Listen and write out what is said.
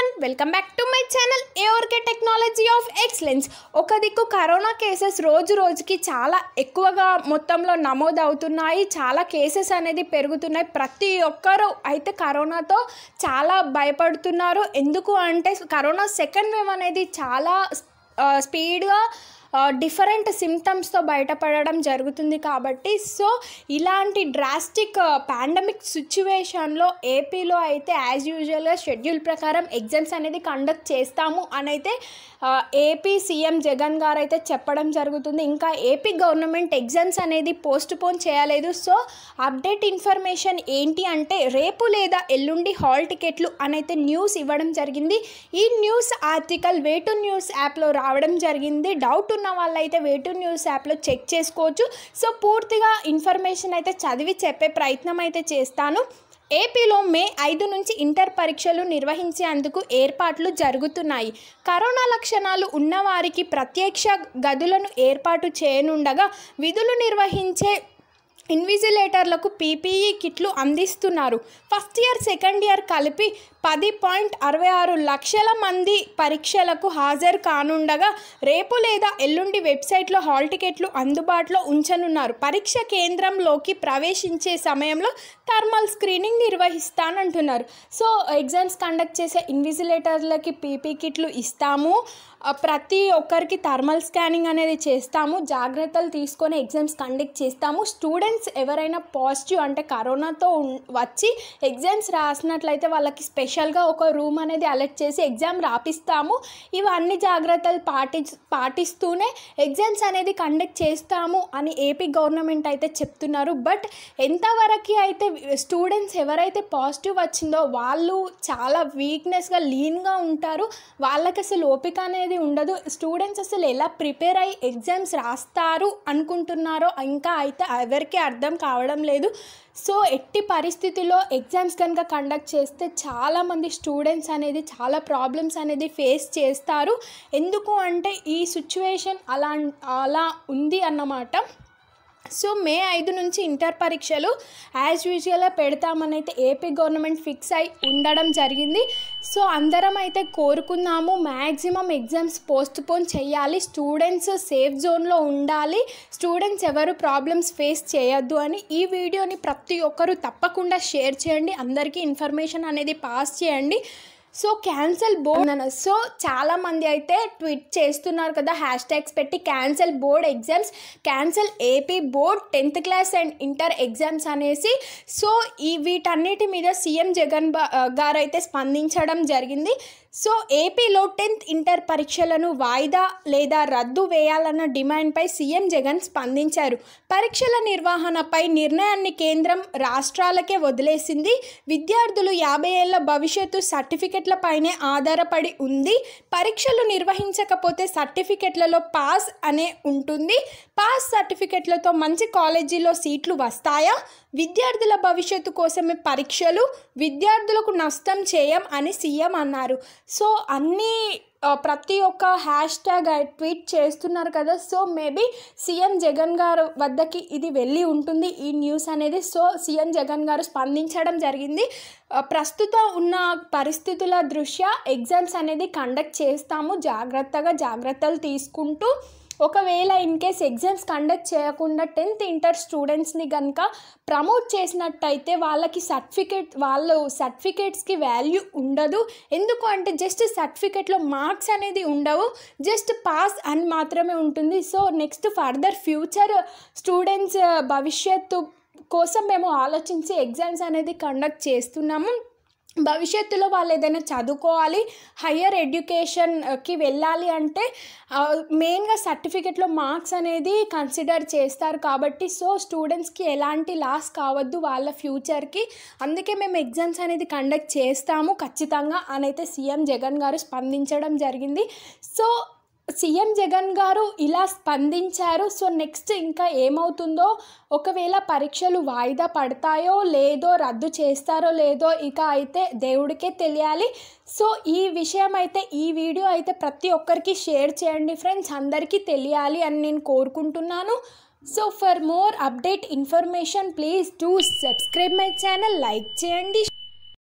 everyone welcome back to my channel ఏవర్కే technology of excellence ఒక దిక్కు కరోనా కేసెస్ రోజు రోజుకి చాలా ఎక్కువగా మొత్తంలో నమోదు అవుతున్నాయి చాలా కేసెస్ అనేది పెరుగుతున్నాయి ప్రతి ఒక్కరూ అయితే కరోనాతో చాలా భయపడుతున్నారు ఎందుకు అంటే కరోనా సెకండ్ వేవ్ అనేది చాలా స్పీడ్గా డిఫరెంట్ సిమ్టమ్స్తో బయటపడడం జరుగుతుంది కాబట్టి సో ఇలాంటి డ్రాస్టిక్ పాండమిక్ సిచ్యువేషన్లో ఏపీలో అయితే యాజ్ యూజువల్గా షెడ్యూల్ ప్రకారం ఎగ్జామ్స్ అనేది కండక్ట్ చేస్తాము అని అయితే ఏపీ సీఎం జగన్ గారు అయితే చెప్పడం జరుగుతుంది ఇంకా ఏపీ గవర్నమెంట్ ఎగ్జామ్స్ అనేది పోస్ట్ పోన్ చేయలేదు సో అప్డేట్ ఇన్ఫర్మేషన్ ఏంటి అంటే రేపు లేదా ఎల్లుండి హాల్ టికెట్లు అని అయితే న్యూస్ ఇవ్వడం జరిగింది ఈ న్యూస్ ఆర్టికల్ వేటు న్యూస్ యాప్లో రావడం జరిగింది డౌట్ ఉన్న వాళ్ళైతే వేటూ న్యూస్ యాప్లో చెక్ చేసుకోవచ్చు సో పూర్తిగా ఇన్ఫర్మేషన్ అయితే చదివి చెప్పే ప్రయత్నం అయితే చేస్తాను ఏపీలో మే ఐదు నుంచి ఇంటర్ పరీక్షలు నిర్వహించేందుకు ఏర్పాట్లు జరుగుతున్నాయి కరోనా లక్షణాలు ఉన్నవారికి ప్రత్యక్ష గదులను ఏర్పాటు చేయనుండగా విధులు నిర్వహించే ఇన్విజిలేటర్లకు పీపీఈ కిట్లు అందిస్తున్నారు ఫస్ట్ ఇయర్ సెకండ్ ఇయర్ కలిపి పది పాయింట్ అరవై ఆరు లక్షల మంది పరీక్షలకు హాజరు కానుండగా రేపు లేదా ఎల్లుండి వెబ్సైట్లో హాల్ టికెట్లు అందుబాటులో ఉంచనున్నారు పరీక్ష కేంద్రంలోకి ప్రవేశించే సమయంలో థర్మల్ స్క్రీనింగ్ నిర్వహిస్తానంటున్నారు సో ఎగ్జామ్స్ కండక్ట్ చేసే ఇన్విజిలేటర్లకి పీపీ కిట్లు ఇస్తాము ప్రతి ఒక్కరికి థర్మల్ స్కానింగ్ అనేది చేస్తాము జాగ్రత్తలు తీసుకొని ఎగ్జామ్స్ కండక్ట్ చేస్తాము స్టూడెంట్స్ ఎవరైనా పాజిటివ్ అంటే కరోనాతో వచ్చి ఎగ్జామ్స్ రాసినట్లయితే వాళ్ళకి స్పెషల్ స్పెషల్గా ఒక రూమ్ అనేది అలర్ట్ చేసి ఎగ్జామ్ రాపిస్తాము ఇవన్నీ జాగ్రత్తలు పాటి పాటిస్తూనే ఎగ్జామ్స్ అనేది కండక్ట్ చేస్తాము అని ఏపీ గవర్నమెంట్ అయితే చెప్తున్నారు బట్ ఎంతవరకు అయితే స్టూడెంట్స్ ఎవరైతే పాజిటివ్ వచ్చిందో వాళ్ళు చాలా వీక్నెస్గా లీన్గా ఉంటారు వాళ్ళకి అసలు ఓపిక అనేది ఉండదు స్టూడెంట్స్ అసలు ఎలా ప్రిపేర్ అయ్యి ఎగ్జామ్స్ రాస్తారు అనుకుంటున్నారో ఇంకా అయితే ఎవరికీ అర్థం కావడం లేదు సో ఎట్టి పరిస్థితుల్లో ఎగ్జామ్స్ కనుక కండక్ట్ చేస్తే చాలామంది స్టూడెంట్స్ అనేది చాలా ప్రాబ్లమ్స్ అనేది ఫేస్ చేస్తారు ఎందుకు అంటే ఈ సిచ్యువేషన్ అలా అలా ఉంది అన్నమాట సో మే ఐదు నుంచి ఇంటర్ పరీక్షలు యాజ్ యూజువల్గా అయితే ఏపీ గవర్నమెంట్ ఫిక్స్ అయి ఉండడం జరిగింది సో అందరం అయితే కోరుకున్నాము మ్యాక్సిమం ఎగ్జామ్స్ పోస్ట్పోన్ చేయాలి స్టూడెంట్స్ సేఫ్ జోన్లో ఉండాలి స్టూడెంట్స్ ఎవరు ప్రాబ్లమ్స్ ఫేస్ చేయొద్దు అని ఈ వీడియోని ప్రతి ఒక్కరూ తప్పకుండా షేర్ చేయండి అందరికీ ఇన్ఫర్మేషన్ అనేది పాస్ చేయండి సో క్యాన్సల్ బోర్డ్ అన్న సో చాలామంది అయితే ట్వీట్ చేస్తున్నారు కదా హ్యాష్ ట్యాగ్స్ పెట్టి cancel board exams cancel AP board tenth class and inter exams అనేసి సో ఈ వీటన్నిటి మీద సీఎం జగన్ గారు అయితే స్పందించడం జరిగింది సో ఏపీలో టెన్త్ ఇంటర్ పరీక్షలను వాయిదా లేదా రద్దు వేయాలన్న డిమాండ్పై సీఎం జగన్ స్పందించారు పరీక్షల నిర్వహణపై నిర్ణయాన్ని కేంద్రం రాష్ట్రాలకే వదిలేసింది విద్యార్థులు యాభై ఏళ్ళ భవిష్యత్తు సర్టిఫికెట్ పైనే ఆధారపడి ఉంది పరీక్షలు నిర్వహించకపోతే సర్టిఫికెట్లలో పాస్ అనే ఉంటుంది పాస్ సర్టిఫికెట్లతో మంచి కాలేజీలో సీట్లు వస్తాయా విద్యార్థుల భవిష్యత్తు కోసమే పరీక్షలు విద్యార్థులకు నష్టం చేయం అని సీఎం అన్నారు సో అన్నీ ప్రతి ఒక్క హ్యాష్ ట్యాగ్ ట్వీట్ చేస్తున్నారు కదా సో మేబీ సీఎం జగన్ గారు వద్దకి ఇది వెళ్ళి ఉంటుంది ఈ న్యూస్ అనేది సో సీఎం జగన్ గారు స్పందించడం జరిగింది ప్రస్తుత ఉన్న పరిస్థితుల దృష్ట్యా ఎగ్జామ్స్ అనేది కండక్ట్ చేస్తాము జాగ్రత్తగా జాగ్రత్తలు తీసుకుంటూ ఒకవేళ ఇన్ కేస్ ఎగ్జామ్స్ కండక్ట్ చేయకుండా టెన్త్ ఇంటర్ స్టూడెంట్స్ని కనుక ప్రమోట్ చేసినట్టయితే వాళ్ళకి సర్టిఫికేట్ వాళ్ళు సర్టిఫికేట్స్కి వాల్యూ ఉండదు ఎందుకు అంటే జస్ట్ సర్టిఫికేట్లో మార్క్స్ అనేది ఉండవు జస్ట్ పాస్ అని మాత్రమే ఉంటుంది so next further future students భవిష్యత్తు కోసం మేము ఆలోచించి ఎగ్జామ్స్ అనేది కండక్ట్ చేస్తున్నాము భవిష్యత్తులో వాళ్ళు ఏదైనా చదువుకోవాలి హయ్యర్ ఎడ్యుకేషన్కి వెళ్ళాలి అంటే మెయిన్గా సర్టిఫికెట్లో మార్క్స్ అనేది కన్సిడర్ చేస్తారు కాబట్టి సో స్టూడెంట్స్కి ఎలాంటి లాస్ కావద్దు వాళ్ళ ఫ్యూచర్కి అందుకే మేము ఎగ్జామ్స్ అనేది కండక్ట్ చేస్తాము ఖచ్చితంగా అనైతే సీఎం జగన్ గారు స్పందించడం జరిగింది సో సీఎం జగన్ గారు ఇలా స్పందించారు సో నెక్స్ట్ ఇంకా ఏమవుతుందో ఒకవేళ పరీక్షలు వాయిదా పడతాయో లేదో రద్దు చేస్తారో లేదో ఇక అయితే దేవుడికే తెలియాలి సో ఈ విషయం అయితే ఈ వీడియో అయితే ప్రతి ఒక్కరికి షేర్ చేయండి ఫ్రెండ్స్ అందరికీ తెలియాలి అని నేను కోరుకుంటున్నాను so for more update information please to subscribe my channel like చేయండి